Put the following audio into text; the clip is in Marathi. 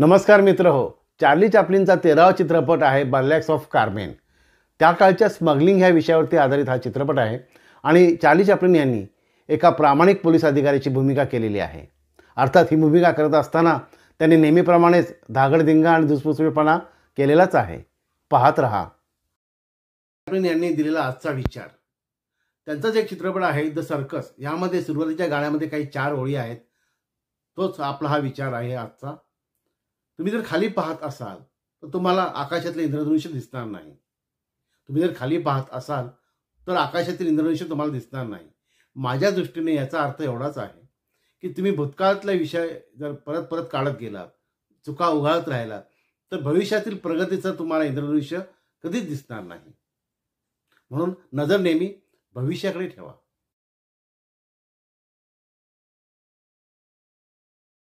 नमस्कार मित्र हो चार्ली चापलिनचा तेरावा चित्रपट आहे बर्लॅक्स ऑफ कार्मेन त्या काळच्या स्मगलिंग ह्या विषयावरती आधारित हा चित्रपट आहे आणि चार्ली चापलिन यांनी एका प्रामाणिक पोलीस अधिकाऱ्याची भूमिका केलेली आहे अर्थात ही भूमिका करत असताना त्यांनी नेहमीप्रमाणेच धागडदिंगा आणि दुसपुसवीपणा केलेलाच आहे पाहत रहा चापलिन यांनी दिलेला आजचा विचार त्यांचा एक चित्रपट आहे द सर्कस यामध्ये सुरुवातीच्या गाण्यामध्ये काही चार ओळी आहेत तोच आपला हा विचार आहे आजचा तुम्ही जर खाली पाहत असाल तर तुम्हाला आकाशातले इंद्रधनुष्य दिसणार नाही तुम्ही जर खाली पाहत असाल तर आकाशातील इंद्रधनुष्य तुम्हाला दिसणार नाही माझ्या दृष्टीने याचा अर्थ एवढाच आहे की तुम्ही भूतकाळातला विषय जर परत परत काढत गेलात चुका उघाळत राहिलात तर भविष्यातील प्रगतीचं तुम्हाला इंद्रधनुष्य कधीच दिसणार नाही म्हणून नजर नेहमी भविष्याकडे ठेवा